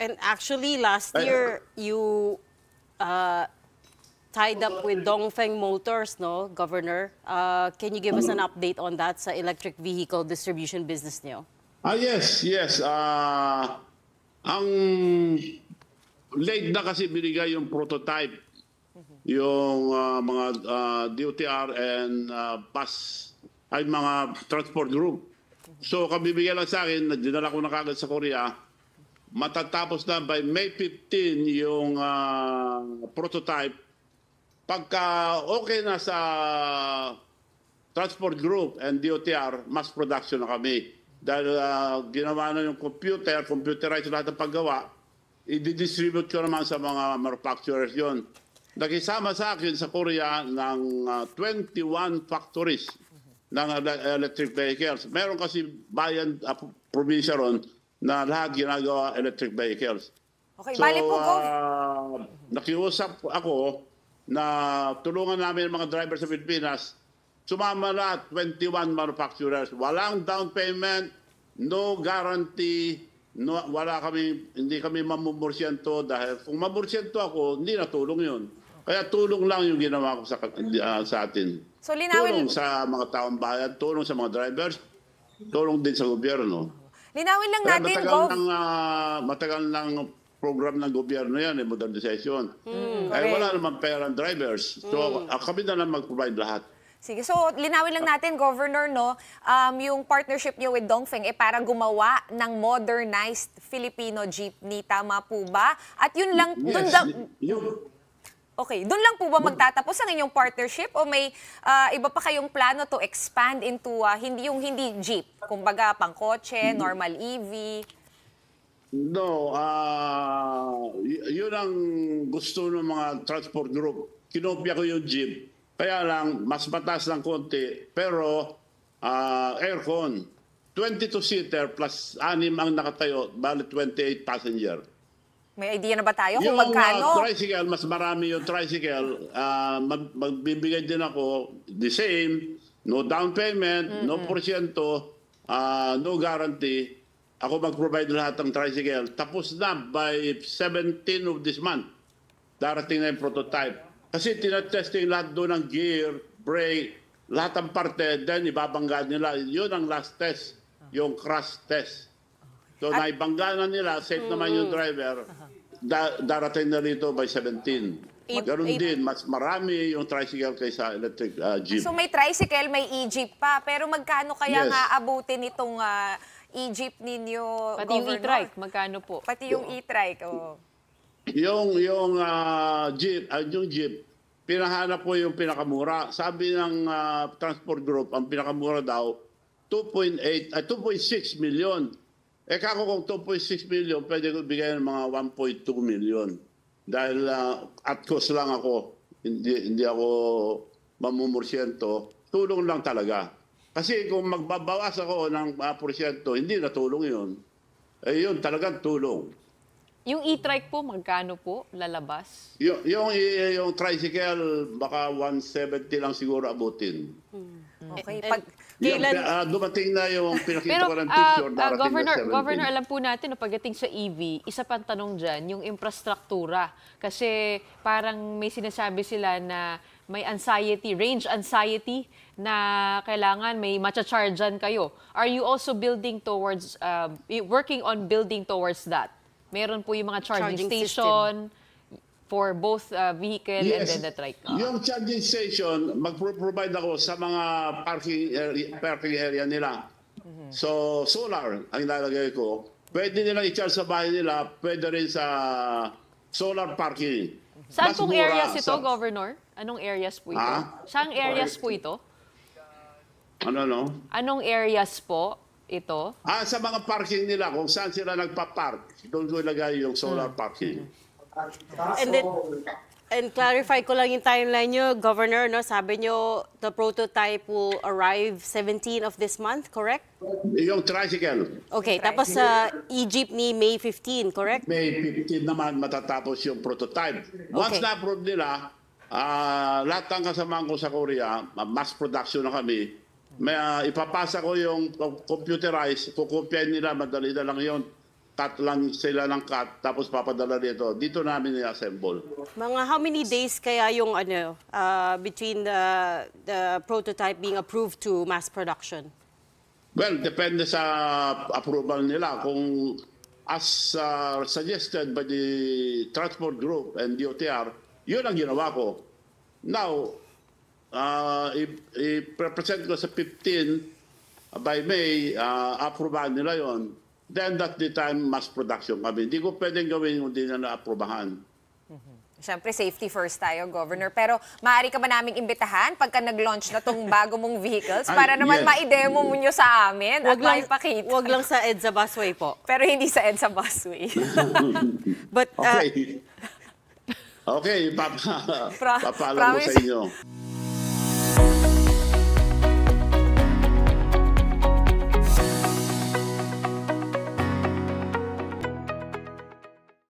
And actually, last year, you uh, tied up with Dongfeng Motors, no, Governor? Uh, can you give us an update on that sa electric vehicle distribution business niyo? Ah, yes, yes. Uh, ang late na kasi binigay yung prototype, yung uh, mga uh, ah, DOTR and uh, bus, ay mga transport group. So, kami kabibigyan lang sa akin, dinala ko na kagad sa Korea, matatapos na by May 15 yung uh, prototype. Pagka okay na sa transport group and DOTR, mass production na kami. Dahil uh, ginawa na yung computer, computerized lahat ng paggawa, i-distribute ko naman sa mga manufacturers yon. Nakisama sa akin sa Korea ng uh, ah, 21 factories ng electric vehicles. Meron kasi bayan, uh, probinsya ron, na lahat ginagawa electric vehicles. Okay, so, bali po, go. Uh, nakiusap ako na tulungan namin mga drivers sa Pilipinas. Sumama lahat, 21 manufacturers. Walang down payment, no guarantee, no, wala kami, hindi kami mamumursyento dahil kung mamursyento ako, hindi na tulong yun. Kaya tulong lang yung ginawa ko sa, uh, sa atin. So, linawin... Tulong sa mga taong bayan, tulong sa mga drivers, tulong din sa gobyerno. Linawin lang Kaya natin, matagal Gov. Ng, uh, ah, matagal ng program ng gobyerno yan, eh, modernization. Mm, Kaya eh, wala naman pera drivers. So, mm. kami na lang mag-provide lahat. Sige, so linawin lang natin, Governor, no, um, yung partnership niyo with Dongfeng eh, para gumawa ng modernized Filipino jeepney. Tama po ba? At yun lang, yes, dun, yung, Okay, doon lang po ba magtatapos ang inyong partnership o may uh, iba pa kayong plano to expand into uh, hindi yung hindi jeep, kumbaga pang kotse, normal EV? No, uh, yun ang gusto ng mga transport group. Kinopya ko yung jeep. Kaya lang, mas batas ng konti. Pero, uh, aircon. 22-seater plus anim ang nakatayo, bali 28 passenger. May idea na ba tayo kung yung, uh, magkano? Yung uh, tricycle, mas marami yung tricycle. Uh, mag- magbibigay din ako the same. No down payment, mm-hmm. no porsyento, uh, no guarantee. Ako mag-provide lahat ng tricycle. Tapos na by 17 of this month. Darating na yung prototype. Kasi tinatesting lahat doon ng gear, brake, lahat ng parte. Then ibabangga nila. Yun ang last test, yung crash test. So At, naibangga na nila, safe mm, naman yung driver, da, darating na rito by 17. Eight, Ganun eight. din, mas marami yung tricycle kaysa electric uh, jeep. Ah, so may tricycle, may e-jeep pa, pero magkano kaya yes. nga abutin itong uh, e-jeep ninyo, Pati governor? yung e-trike, magkano po? Pati yung e-trike, oo. Oh. Yung, yung uh, jeep, uh, yung jeep, pinahanap ko yung pinakamura. Sabi ng uh, transport group, ang pinakamura daw, 2.8, uh, 2.6 million. Eh kako kung 2.6 million, pwede ko bigyan ng mga 1.2 million. Dahil uh, at cost lang ako, hindi, hindi ako mamumursyento, tulong lang talaga. Kasi kung magbabawas ako ng uh, porsyento, hindi na tulong yun. Eh yun, talagang tulong. Yung e-trike po, magkano po lalabas? Y- yung, yung, eh, yung tricycle, baka 170 lang siguro abutin. Hmm. Okay. Pag, kailan... Yeah, uh, dumating na yung pinakita Pero, ko ng picture. Uh, uh, Governor, Governor, alam po natin na pagdating sa EV, isa pang tanong dyan, yung infrastruktura. Kasi parang may sinasabi sila na may anxiety, range anxiety na kailangan may matcha-chargean kayo. Are you also building towards, uh, working on building towards that? Meron po yung mga charging, charging station. System for both uh, vehicle yes. and then the tricycle? Oh. Yung charging station, mag-provide ako sa mga parking area, parking area nila. Mm-hmm. So, solar ang ilalagay ko. Pwede nila i-charge sa bahay nila, pwede rin sa solar parking. Mm-hmm. Saan Mas pong areas ito, sa... Governor? Anong areas po ito? Ha? Saan areas po ito? Ano, no? Anong areas po ito? Ah, sa mga parking nila, kung saan sila nagpa-park, doon ko ilagay yung solar hmm. parking. Hmm. And then, and clarify ko lang yung timeline nyo, Governor, no? Sabi nyo, the prototype will arrive 17 of this month, correct? Yung tricycle. Okay, tapos sa uh, Egypt ni May 15, correct? May 15 naman matatapos yung prototype. Once okay. na-approve nila, uh, lahat ng kasamahan ko sa Korea, mass production na kami, may, uh, ipapasa ko yung computerized, kukopyain nila, madali na lang yon cut lang sila ng cut, tapos papadala dito. Dito namin i-assemble. Mga how many days kaya yung ano, uh, between the, the prototype being approved to mass production? Well, depende sa approval nila. Kung as uh, suggested by the transport group and DOTR, yun ang ginawa ko. Now, uh, i-present ko sa 15 uh, by May, uh, approval nila yon then that the time mass production kami. Hindi ko pwedeng gawin kung hindi na naaprobahan. Mm-hmm. Siyempre, safety first tayo, Governor. Pero maaari ka ba naming imbitahan pagka nag-launch na tong bago mong vehicles para Ay, naman yes. ma-demo mo nyo sa amin wag at lang, maipakita? Huwag lang sa EDSA busway po. Pero hindi sa EDSA busway. But, uh, okay. Okay, papa, Pro- papaalam ko sa inyo.